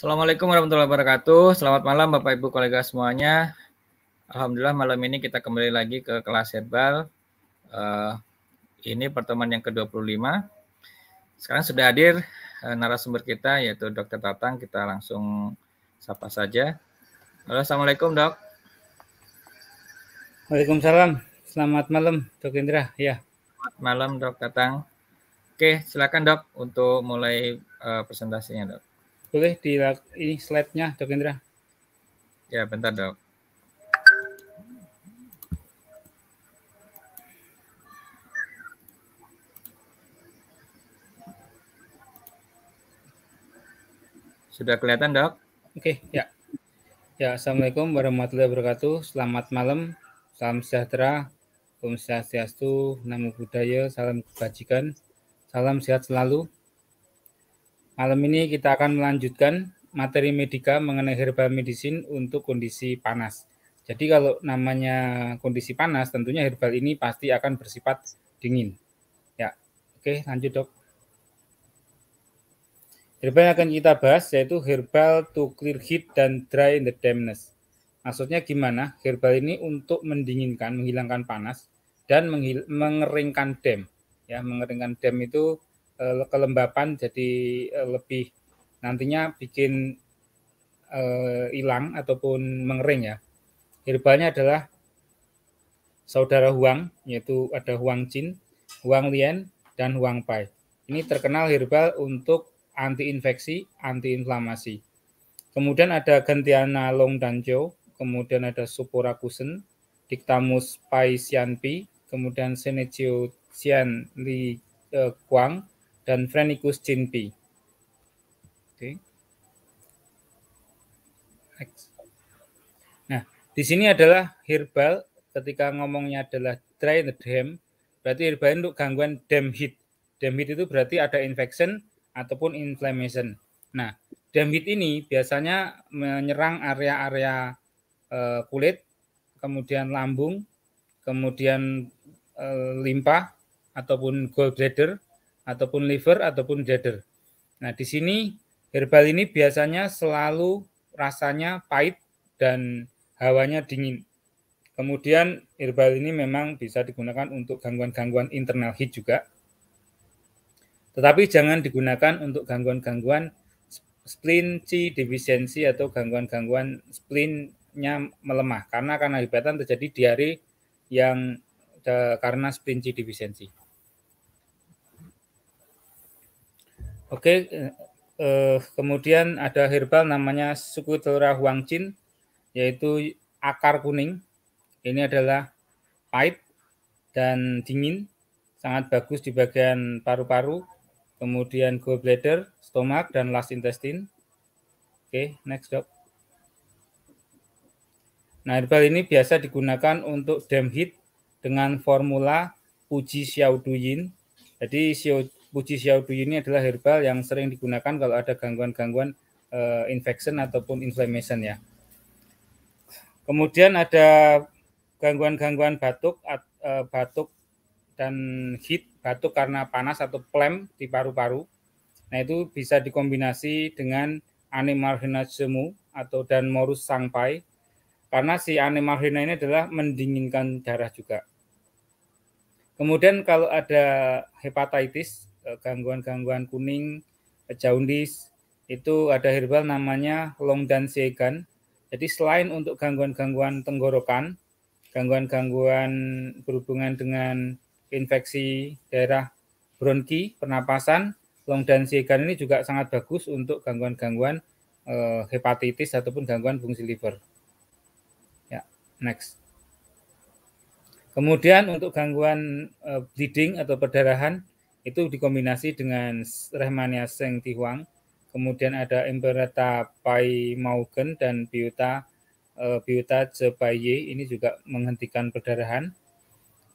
Assalamualaikum warahmatullahi wabarakatuh. Selamat malam Bapak Ibu kolega semuanya. Alhamdulillah malam ini kita kembali lagi ke kelas herbal. Uh, ini pertemuan yang ke-25. Sekarang sudah hadir uh, narasumber kita yaitu Dr. Tatang. Kita langsung sapa saja. Halo, Assalamualaikum dok. Waalaikumsalam. Selamat malam dok Indra. Ya. Selamat malam dok Tatang. Oke, silakan dok untuk mulai uh, presentasinya dok. Boleh di ini slide-nya, Dok Indra? Ya, bentar, Dok. Sudah kelihatan, Dok? Oke, okay, ya. Ya, Assalamualaikum warahmatullahi wabarakatuh. Selamat malam, salam sejahtera, Om Swastiastu, Namo Buddhaya, salam kebajikan, salam sehat selalu. Malam ini kita akan melanjutkan materi medika mengenai herbal medicine untuk kondisi panas. Jadi kalau namanya kondisi panas, tentunya herbal ini pasti akan bersifat dingin. Ya, oke lanjut dok. Herbal yang akan kita bahas yaitu herbal to clear heat dan dry in the dampness. Maksudnya gimana? Herbal ini untuk mendinginkan, menghilangkan panas dan mengeringkan dam. Ya, mengeringkan dam itu uh, kelembapan jadi uh, lebih nantinya bikin uh, hilang ataupun mengering ya. Herbalnya adalah saudara huang yaitu ada huang Jin, huang lian dan huang pai. Ini terkenal herbal untuk anti infeksi, anti inflamasi. Kemudian ada Gentiana Long dan Jo, kemudian ada Supura Kusen, Dictamus Pai Xian kemudian Senecio Xian Li eh, Kuang, dan friend Jinpi. Oke. Next. Nah, di sini adalah herbal ketika ngomongnya adalah dry the dam, berarti herbal untuk gangguan dam heat. Dam heat itu berarti ada infection ataupun inflammation. Nah, dam heat ini biasanya menyerang area-area eh, kulit, kemudian lambung, kemudian eh, limpa ataupun gallbladder ataupun liver ataupun jader. Nah, di sini herbal ini biasanya selalu rasanya pahit dan hawanya dingin. Kemudian herbal ini memang bisa digunakan untuk gangguan-gangguan internal heat juga. Tetapi jangan digunakan untuk gangguan-gangguan spleen C defisiensi atau gangguan-gangguan spleennya melemah karena karena hibatan terjadi diare yang eh, karena spleen C defisiensi. Oke, eh, eh, kemudian ada herbal namanya suku huang jin, yaitu akar kuning. Ini adalah pahit dan dingin, sangat bagus di bagian paru-paru, kemudian gallbladder, stomak, dan last intestine. Oke, next dok. Nah, herbal ini biasa digunakan untuk heat dengan formula uji Xiaoduyin. Jadi Puji Xiaodui ini adalah herbal yang sering digunakan kalau ada gangguan-gangguan uh, infection ataupun inflammation ya. Kemudian ada gangguan-gangguan batuk, uh, batuk dan heat, batuk karena panas atau plem di paru-paru. Nah itu bisa dikombinasi dengan hina semu atau dan morus sangpai karena si hina ini adalah mendinginkan darah juga. Kemudian kalau ada hepatitis Eh, gangguan-gangguan kuning, eh, jaundis itu ada herbal namanya long dan siegan. Jadi selain untuk gangguan-gangguan tenggorokan, gangguan-gangguan berhubungan dengan infeksi daerah bronki, pernapasan, long dan siegan ini juga sangat bagus untuk gangguan-gangguan eh, hepatitis ataupun gangguan fungsi liver. Ya, next. Kemudian untuk gangguan bleeding atau perdarahan, itu dikombinasi dengan Rehmania Seng Tihuang, kemudian ada Imperata Pai Maugen dan Biuta Biota eh, Biuta Jepaye ini juga menghentikan perdarahan.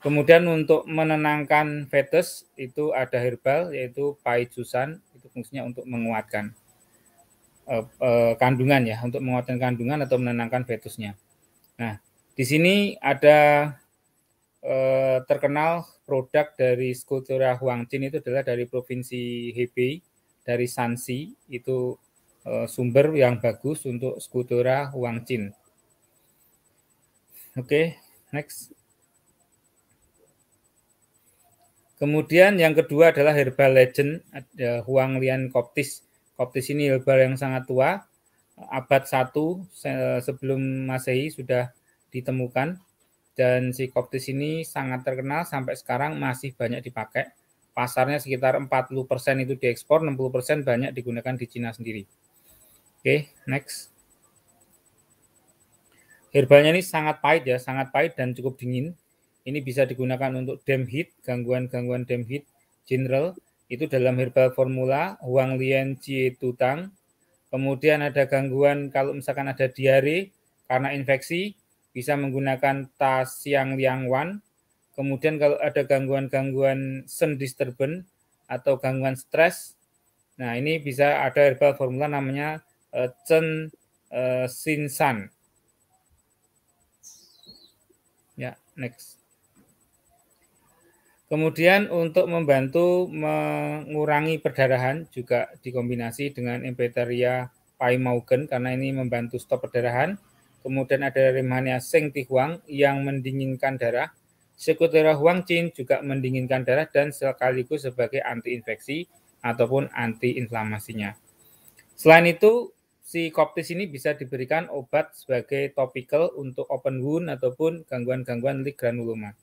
Kemudian untuk menenangkan fetus itu ada herbal yaitu Pai Jusan itu fungsinya untuk menguatkan eh, eh, kandungan ya, untuk menguatkan kandungan atau menenangkan fetusnya. Nah, di sini ada eh, terkenal produk dari Sculptura Huangqin itu adalah dari provinsi Hebei dari Sansi itu eh, sumber yang bagus untuk Sculptura Huangqin. Oke, next. Kemudian yang kedua adalah herbal legend ada Huang Lian Koptis. Koptis ini herbal yang sangat tua, abad 1 sebelum Masehi sudah ditemukan dan si Koptis ini sangat terkenal sampai sekarang masih banyak dipakai. Pasarnya sekitar 40% itu diekspor, 60% banyak digunakan di Cina sendiri. Oke, okay, next. Herbalnya ini sangat pahit ya, sangat pahit dan cukup dingin. Ini bisa digunakan untuk dem heat, gangguan-gangguan dem heat general. Itu dalam herbal formula Huang Lian Jie Tutang. Kemudian ada gangguan kalau misalkan ada diare karena infeksi, bisa menggunakan tas yang liang wan, Kemudian kalau ada gangguan-gangguan sen disturbance atau gangguan stres, nah ini bisa ada herbal formula namanya uh, Chen uh, eh, Sinsan. Ya, next. Kemudian untuk membantu mengurangi perdarahan juga dikombinasi dengan Empeteria paimaugen karena ini membantu stop perdarahan. Kemudian ada Remania Seng Tihuang yang mendinginkan darah. Sekutera Huang Chin juga mendinginkan darah dan sekaligus sebagai antiinfeksi ataupun antiinflamasinya. Selain itu, si koptis ini bisa diberikan obat sebagai topical untuk open wound ataupun gangguan-gangguan granuloma.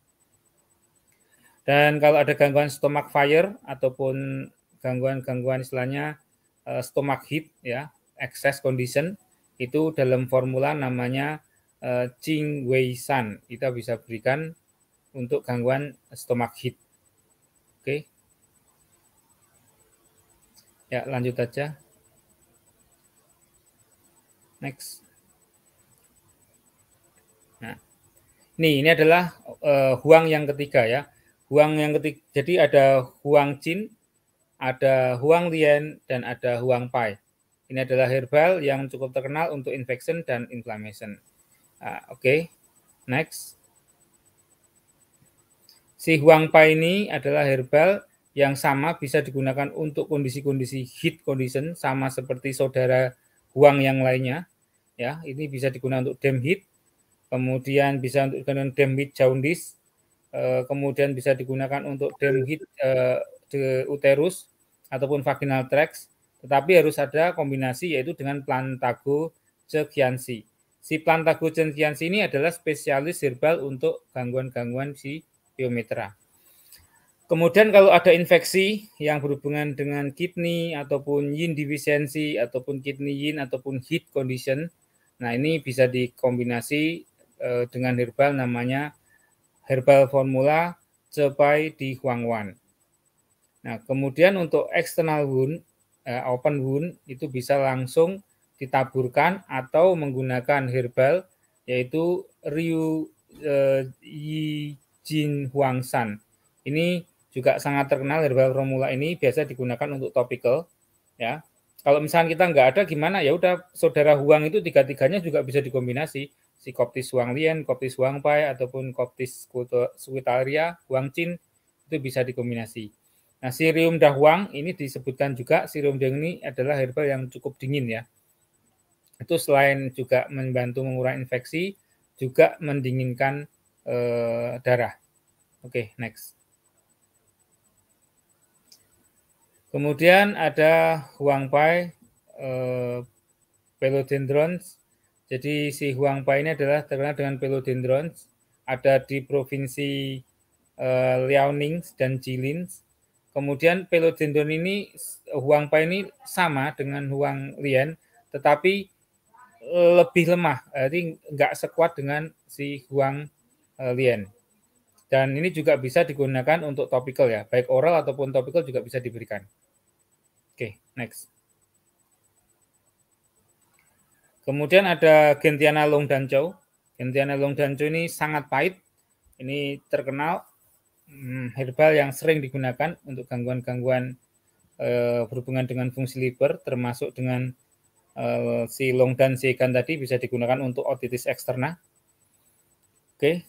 Dan kalau ada gangguan stomach fire ataupun gangguan-gangguan istilahnya uh, stomach heat ya, excess condition itu dalam formula namanya uh, Wei San. Kita bisa berikan untuk gangguan stomach heat Oke. Okay. Ya, lanjut aja. Next. Nah. Nih, ini adalah uh, huang yang ketiga ya. Huang yang ketiga. Jadi ada huang jin ada huang lian dan ada huang Pai. Ini adalah herbal yang cukup terkenal untuk infection dan inflammation. Uh, Oke, okay. next. Si huang pai ini adalah herbal yang sama bisa digunakan untuk kondisi-kondisi heat condition sama seperti saudara huang yang lainnya. Ya, ini bisa digunakan untuk dem heat, kemudian bisa untuk dengan dem heat jaundice, eh, kemudian bisa digunakan untuk dem heat uh, uterus ataupun vaginal tracts tetapi harus ada kombinasi yaitu dengan plantago cegiansi. Si plantago cegiansi ini adalah spesialis herbal untuk gangguan-gangguan si biometra. Kemudian kalau ada infeksi yang berhubungan dengan kidney ataupun yin deficiency ataupun kidney yin ataupun heat condition, nah ini bisa dikombinasi eh, dengan herbal namanya herbal formula cepai di Huangwan. Nah, kemudian untuk external wound uh, open wound itu bisa langsung ditaburkan atau menggunakan herbal yaitu Ryu uh, Yi Jin San. Ini juga sangat terkenal herbal formula ini biasa digunakan untuk topical ya. Kalau misalnya kita nggak ada gimana ya udah saudara huang itu tiga-tiganya juga bisa dikombinasi si Koptis Huang Lian, Koptis Huang Pai ataupun Koptis Squitaria, Huang Chin itu bisa dikombinasi. Nah, sirium dahuang ini disebutkan juga sirium dahuang ini adalah herbal yang cukup dingin ya. Itu selain juga membantu mengurangi infeksi, juga mendinginkan eh, darah. Oke, okay, next. Kemudian ada huang eh, pelodendrons. Jadi si huang pai ini adalah terkenal dengan pelodendrons. Ada di provinsi eh, Liaoning dan Jilin Kemudian pelodendron ini Huang Pai ini sama dengan Huang Lian tetapi eh, lebih lemah, jadi nggak sekuat dengan si Huang eh, Lian. Dan ini juga bisa digunakan untuk topical ya, baik oral ataupun topical juga bisa diberikan. Oke, okay, next. Kemudian ada Gentiana Long dan Chow. Gentiana Long dan Chow ini sangat pahit. Ini terkenal Hmm, herbal yang sering digunakan untuk gangguan-gangguan eh, berhubungan dengan fungsi liver termasuk dengan eh, si long dan si ikan tadi bisa digunakan untuk otitis eksterna. Oke.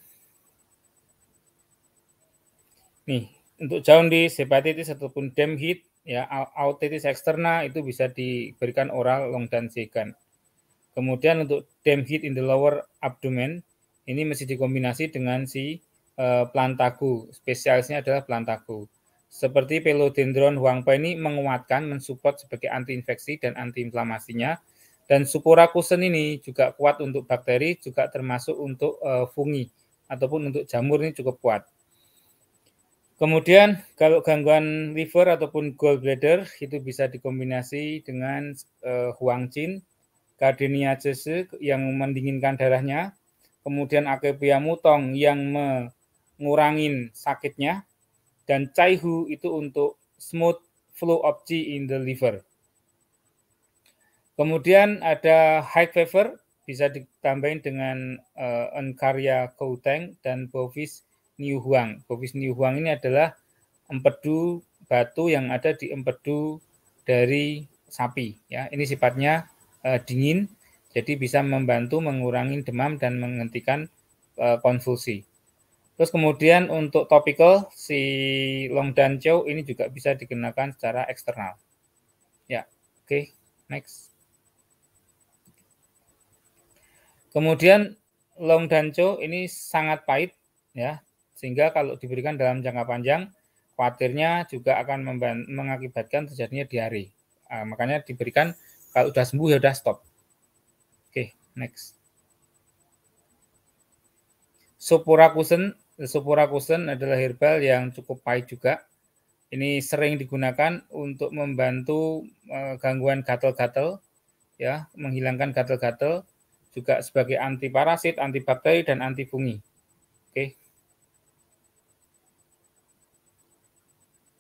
Nih, untuk jaundice, hepatitis ataupun e heat ya otitis eksterna itu bisa diberikan oral long dan ikan. Kemudian untuk e heat in the lower abdomen ini mesti dikombinasi dengan si Eh, plantago. spesialisnya adalah plantago. Seperti pelodendron huangpa ini menguatkan, mensupport sebagai antiinfeksi dan antiinflamasinya. Dan kusen ini juga kuat untuk bakteri, juga termasuk untuk eh, fungi ataupun untuk jamur ini cukup kuat. Kemudian kalau gangguan liver ataupun gallbladder itu bisa dikombinasi dengan uh, eh, huangcin, gardenia cese yang mendinginkan darahnya, kemudian akebia mutong yang me, ngurangin sakitnya dan caihu itu untuk smooth flow of qi in the liver. Kemudian ada high fever bisa ditambahin dengan uh, eh, Enkarya Kouteng dan Bovis New Huang. Bovis New Huang ini adalah empedu batu yang ada di empedu dari sapi ya. Ini sifatnya uh, dingin jadi bisa membantu mengurangi demam dan menghentikan uh, konvulsi. Terus kemudian untuk topical si long dan chow ini juga bisa digunakan secara eksternal. Ya, oke, okay, next. Kemudian long dan chow ini sangat pahit ya, sehingga kalau diberikan dalam jangka panjang khawatirnya juga akan mengakibatkan terjadinya diare. Nah, makanya diberikan kalau sudah sembuh ya sudah stop. Oke, okay, next. Supurakusen Supura Cushion adalah herbal yang cukup pahit juga. Ini sering digunakan untuk membantu eh, gangguan gatal-gatal, ya, menghilangkan gatal-gatal, juga sebagai anti parasit, anti bakteri dan anti fungi. Oke. Okay.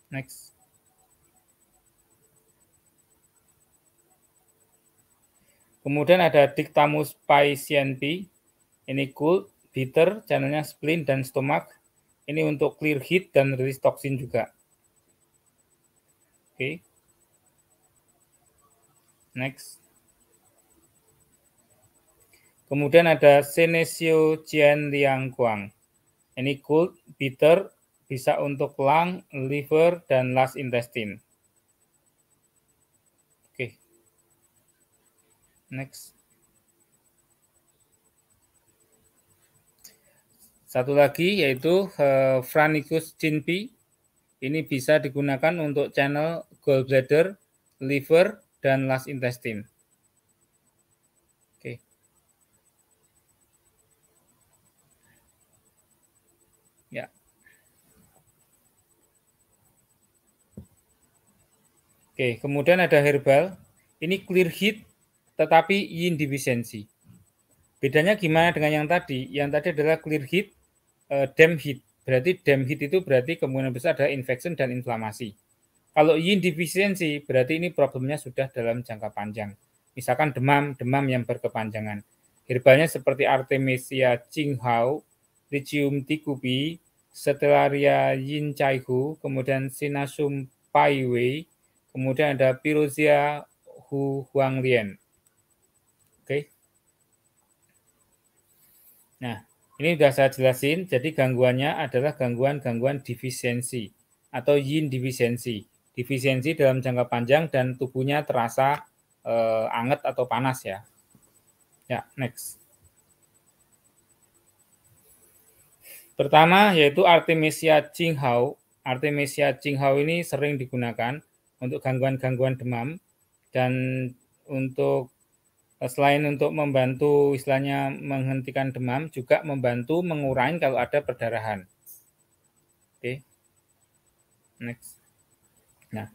Next. Kemudian ada Dictamus paisienti. ini cool. Diter, channelnya spleen dan stomach. Ini untuk clear heat dan release toksin juga. Oke. Okay. Next. Kemudian ada Senesio Jian Liang Guang. Ini cold, bitter, bisa untuk lung, liver, dan last intestine. Oke. Okay. Next. Satu lagi yaitu uh, Franicus chinpi. Ini bisa digunakan untuk channel gallbladder, liver, dan last intestine. Oke. Ya. Oke, kemudian ada herbal. Ini clear heat tetapi yin deficiency. Bedanya gimana dengan yang tadi? Yang tadi adalah clear heat uh, eh, dam heat. Berarti dem heat itu berarti kemungkinan besar ada infection dan inflamasi. Kalau yin defisiensi berarti ini problemnya sudah dalam jangka panjang. Misalkan demam, demam yang berkepanjangan. Herbalnya seperti Artemisia Qinghao, Ricium Tikupi, Stellaria Yin Chaihu, kemudian Sinasum Pai kemudian ada Pirosia Hu Huanglian. Oke. Okay. Nah, ini sudah saya jelasin, jadi gangguannya adalah gangguan-gangguan defisiensi atau yin defisiensi. Defisiensi dalam jangka panjang dan tubuhnya terasa eh, anget atau panas ya. Ya, next. Pertama yaitu Artemisia Qinghao. Artemisia Qinghao ini sering digunakan untuk gangguan-gangguan demam dan untuk Eh, selain untuk membantu istilahnya menghentikan demam juga membantu mengurangi kalau ada perdarahan. Oke. Okay. Next. Nah,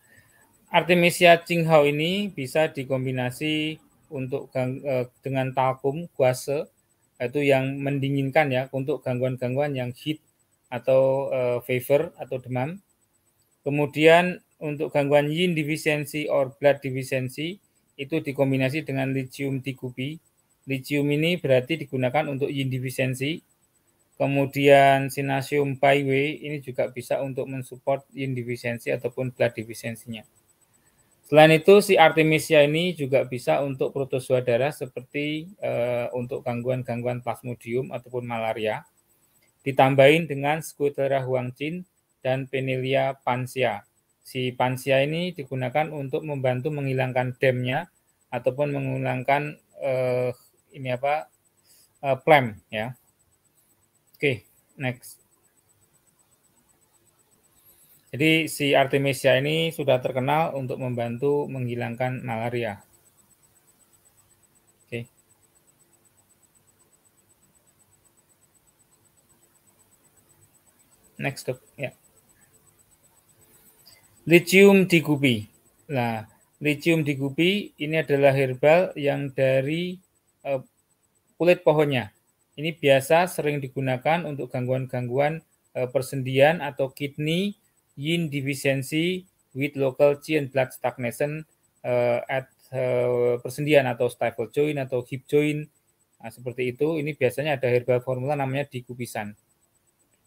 Artemisia Qinghao ini bisa dikombinasi untuk eh, dengan talkum kuase, itu yang mendinginkan ya untuk gangguan-gangguan yang heat atau uh, fever atau demam. Kemudian untuk gangguan yin deficiency or blood deficiency itu dikombinasi dengan lithium dikubi. Lithium ini berarti digunakan untuk yin defisiensi. Kemudian sinasium byway ini juga bisa untuk mensupport yin defisiensi ataupun blood defisiensinya. Selain itu si artemisia ini juga bisa untuk protozoa darah seperti e, untuk gangguan-gangguan plasmodium ataupun malaria. Ditambahin dengan scutellaria huangcin dan penelia pansia si pansia ini digunakan untuk membantu menghilangkan demnya ataupun menghilangkan uh, ini apa uh, plem ya. Oke, okay, next. Jadi si Artemisia ini sudah terkenal untuk membantu menghilangkan malaria. Oke. Next up. Lithium digupi. Nah, lithium digupi ini adalah herbal yang dari uh, kulit pohonnya. Ini biasa sering digunakan untuk gangguan-gangguan uh, persendian atau kidney, yin deficiency with local chi and blood stagnation uh, at uh, persendian atau stifle joint atau hip joint. Nah, seperti itu. Ini biasanya ada herbal formula namanya digubisan.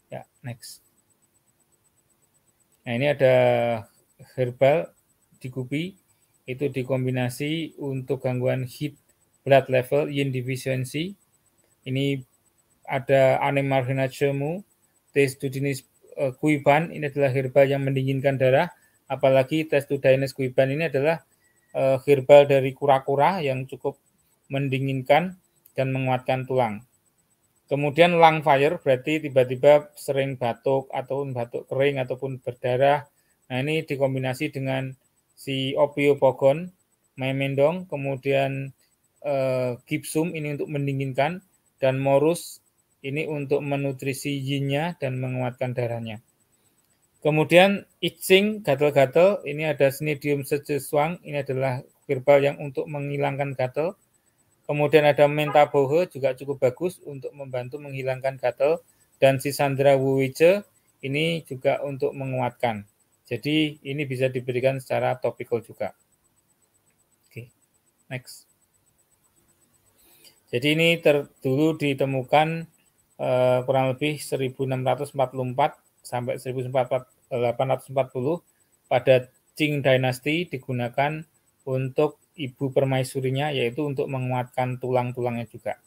Ya, next. Nah, ini ada herbal di kopi itu dikombinasi untuk gangguan heat blood level yin deficiency. Ini ada tes jenis uh, e, kuiban, ini adalah herbal yang mendinginkan darah. Apalagi tes testudinis kuiban ini adalah uh, herbal dari kura-kura yang cukup mendinginkan dan menguatkan tulang. Kemudian lung fire berarti tiba-tiba sering batuk ataupun batuk kering ataupun berdarah Nah ini dikombinasi dengan si opio pogon, memendong, kemudian eh, gipsum ini untuk mendinginkan, dan morus ini untuk menutrisi yinnya dan menguatkan darahnya. Kemudian itching, gatel-gatel ini ada snidium sejesuang, ini adalah herbal yang untuk menghilangkan gatel. Kemudian ada mentabohe juga cukup bagus untuk membantu menghilangkan gatel Dan si sandra wuwice ini juga untuk menguatkan. Jadi ini bisa diberikan secara topikal juga. Oke, next. Jadi ini ter, dulu ditemukan uh, kurang lebih 1644 sampai 1840 eh, pada Qing Dynasty digunakan untuk ibu permaisurinya yaitu untuk menguatkan tulang-tulangnya juga.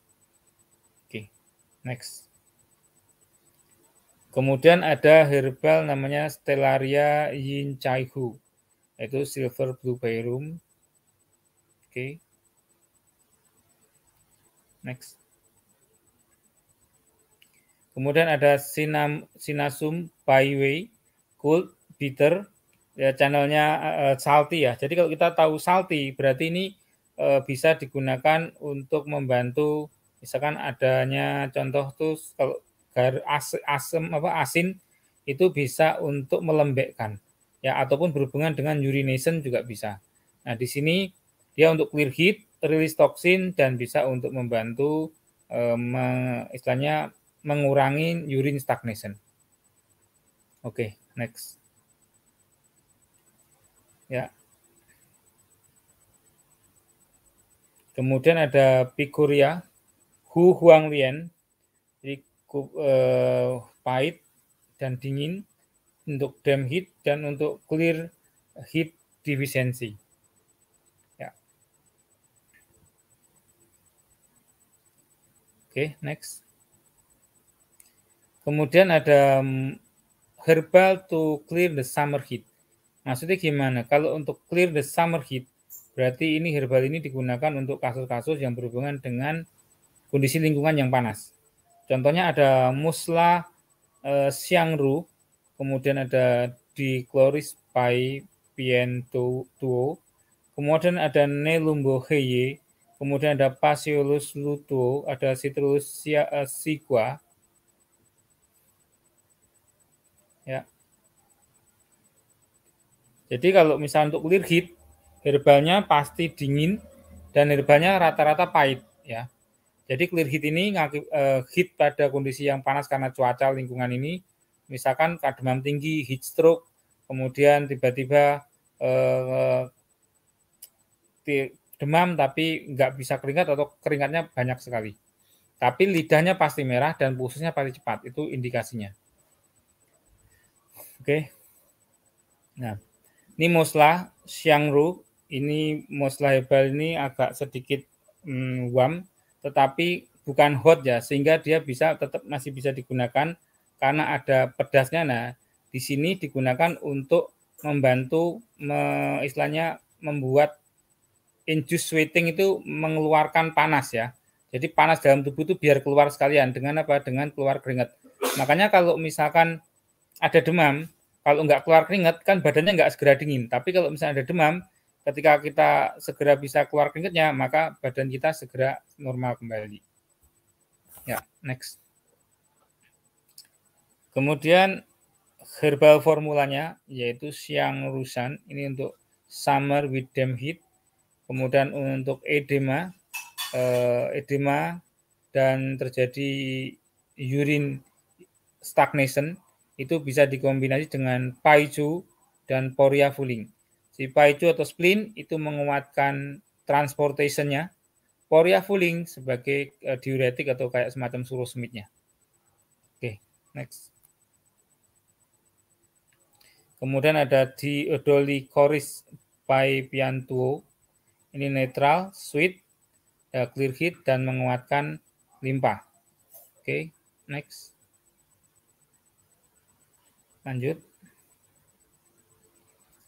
Oke, next. Kemudian ada herbal namanya Stellaria Yin Chai Hu, itu Silver blue Room. Oke. Okay. Next. Kemudian ada Sinam, Sinasum Byway Cold Bitter ya channelnya uh, salty ya. Jadi kalau kita tahu salty berarti ini uh, bisa digunakan untuk membantu misalkan adanya contoh tuh kalau agar as, asem apa asin itu bisa untuk melembekkan ya ataupun berhubungan dengan urination juga bisa. Nah, di sini dia untuk clear heat, release toksin dan bisa untuk membantu eh, me, istilahnya mengurangi urine stagnation. Oke, okay, next. Ya. Kemudian ada Picuria Hu Huanglian, uh, pahit dan dingin, untuk dam heat dan untuk clear heat deficiency. Ya. Oke, okay, next. Kemudian ada mm, herbal to clear the summer heat. Maksudnya gimana? Kalau untuk clear the summer heat, berarti ini herbal ini digunakan untuk kasus-kasus yang berhubungan dengan kondisi lingkungan yang panas. Contohnya ada musla e, eh, siangru, kemudian ada di dicloris pai piento tuo, kemudian ada nelumbo heye, kemudian ada pasiolus lutuo, ada citrus sia, e, sigua. Ya. Jadi kalau misal untuk clear herbalnya pasti dingin dan herbalnya rata-rata pahit ya. Jadi clear heat ini uh, heat pada kondisi yang panas karena cuaca lingkungan ini, misalkan demam tinggi, heat stroke, kemudian tiba-tiba eh, eh, demam tapi nggak bisa keringat atau keringatnya banyak sekali. Tapi lidahnya pasti merah dan pulsusnya pasti cepat, itu indikasinya. Oke. Nah, ini muslah Xiangru, ini muslah hebal ini agak sedikit hmm, warm. wam tetapi bukan hot ya sehingga dia bisa tetap masih bisa digunakan karena ada pedasnya nah di sini digunakan untuk membantu me, istilahnya membuat induced sweating itu mengeluarkan panas ya jadi panas dalam tubuh itu biar keluar sekalian dengan apa dengan keluar keringat makanya kalau misalkan ada demam kalau nggak keluar keringat kan badannya nggak segera dingin tapi kalau misalnya ada demam ketika kita segera bisa keluar keringatnya, maka badan kita segera normal kembali. Ya, next. Kemudian herbal formulanya yaitu siang rusan ini untuk summer with damp heat. Kemudian untuk edema, eh, edema dan terjadi urine stagnation itu bisa dikombinasi dengan paiju dan poria fuling. Si Paicu atau spleen itu menguatkan transportationnya. Poria Fuling sebagai uh, diuretik atau kayak semacam suruh semitnya. Oke, okay, next. Kemudian ada by Piantuo. Ini netral, sweet, eh, clear heat, dan menguatkan limpa. Oke, okay, next. Lanjut.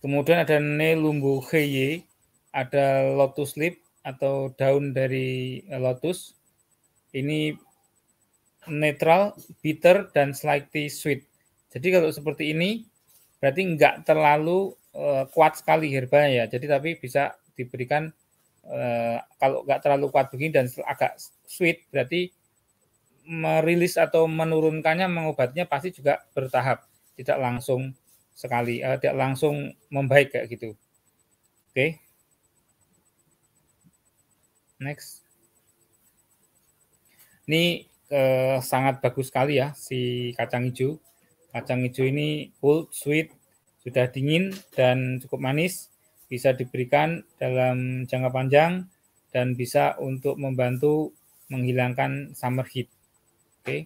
Kemudian ada Nelumbu Heye, ada lotus leaf atau daun dari eh, lotus. Ini netral, bitter, dan slightly sweet. Jadi kalau seperti ini berarti nggak terlalu uh, kuat sekali herbanya ya. Jadi tapi bisa diberikan uh, kalau nggak terlalu kuat begini dan agak sweet berarti merilis atau menurunkannya mengobatinya pasti juga bertahap, tidak langsung sekali, uh, tidak langsung membaik kayak gitu. Oke. Okay. Next. Ini uh, sangat bagus sekali ya si kacang hijau. Kacang hijau ini full sweet, sudah dingin dan cukup manis, bisa diberikan dalam jangka panjang dan bisa untuk membantu menghilangkan summer heat. Oke. Okay.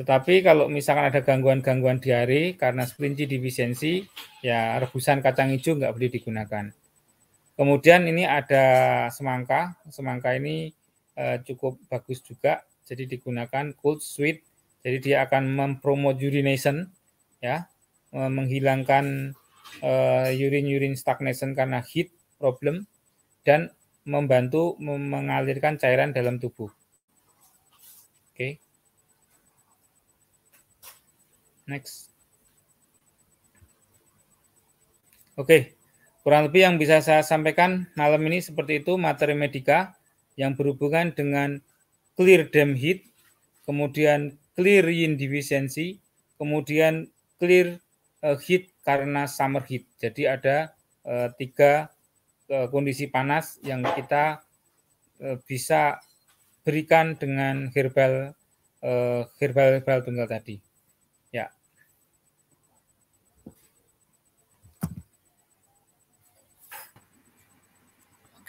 Tetapi kalau misalkan ada gangguan-gangguan diare karena sprinci defisiensi, ya rebusan kacang hijau nggak boleh digunakan. Kemudian ini ada semangka. Semangka ini eh, cukup bagus juga, jadi digunakan cold sweet. Jadi dia akan mempromot urination, ya, eh, menghilangkan eh, urine-urine stagnation karena heat problem dan membantu mengalirkan cairan dalam tubuh. Oke. Okay. Next. Oke, kurang lebih yang bisa saya sampaikan malam ini seperti itu materi medika yang berhubungan dengan clear dam heat, kemudian clear yin deficiency, kemudian clear eh, heat karena summer heat. Jadi ada eh, tiga eh, kondisi panas yang kita bisa berikan dengan herbal herbal herbal tunggal tadi.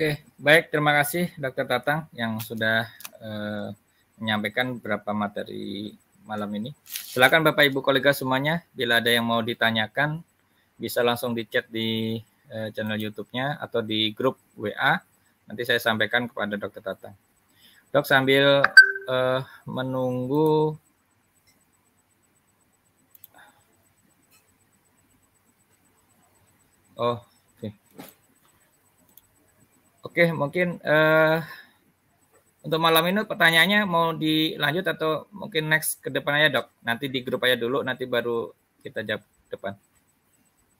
Oke, baik. Terima kasih Dokter Tatang yang sudah uh, menyampaikan beberapa materi malam ini. Silakan Bapak Ibu kolega semuanya, bila ada yang mau ditanyakan, bisa langsung di di uh, eh, channel YouTube-nya atau di grup WA. Nanti saya sampaikan kepada Dokter Tatang. Dok, sambil uh, menunggu Oh, Oke, mungkin uh, untuk malam ini pertanyaannya mau dilanjut atau mungkin next ke depan aja dok. Nanti di grup aja dulu, nanti baru kita jawab depan.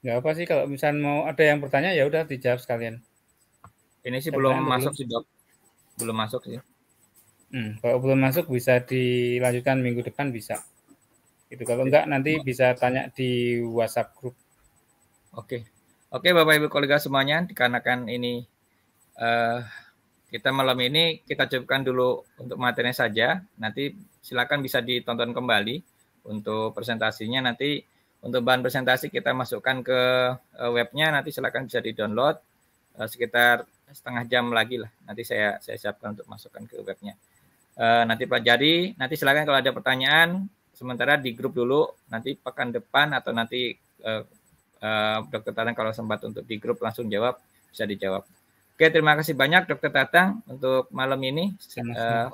Ya apa sih kalau misalnya mau ada yang bertanya ya udah dijawab sekalian. Ini sih Saya belum masuk sih dok, belum masuk sih. Hmm, kalau belum masuk bisa dilanjutkan minggu depan bisa. Itu kalau enggak nanti bisa tanya di WhatsApp grup. Oke, oke bapak ibu kolega semuanya dikarenakan ini Uh, kita malam ini kita cukupkan dulu untuk materinya saja. Nanti silakan bisa ditonton kembali untuk presentasinya. Nanti untuk bahan presentasi kita masukkan ke eh, webnya. Nanti silakan bisa didownload uh, sekitar setengah jam lagi lah. Nanti saya saya siapkan untuk masukkan ke webnya. Uh, nanti pelajari. Nanti silakan kalau ada pertanyaan sementara di grup dulu. Nanti pekan depan atau nanti uh, uh, dokter Tarang kalau sempat untuk di grup langsung jawab bisa dijawab. Oke, terima kasih banyak Dokter Tatang untuk malam ini. Uh,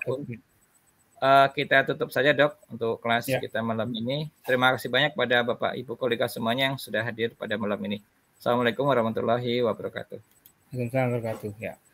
uh, kita tutup saja dok untuk kelas ya. kita malam ini. Terima kasih banyak pada bapak ibu kolega semuanya yang sudah hadir pada malam ini. Assalamualaikum warahmatullahi wabarakatuh. Assalamualaikum warahmatullahi wabarakatuh. Ya.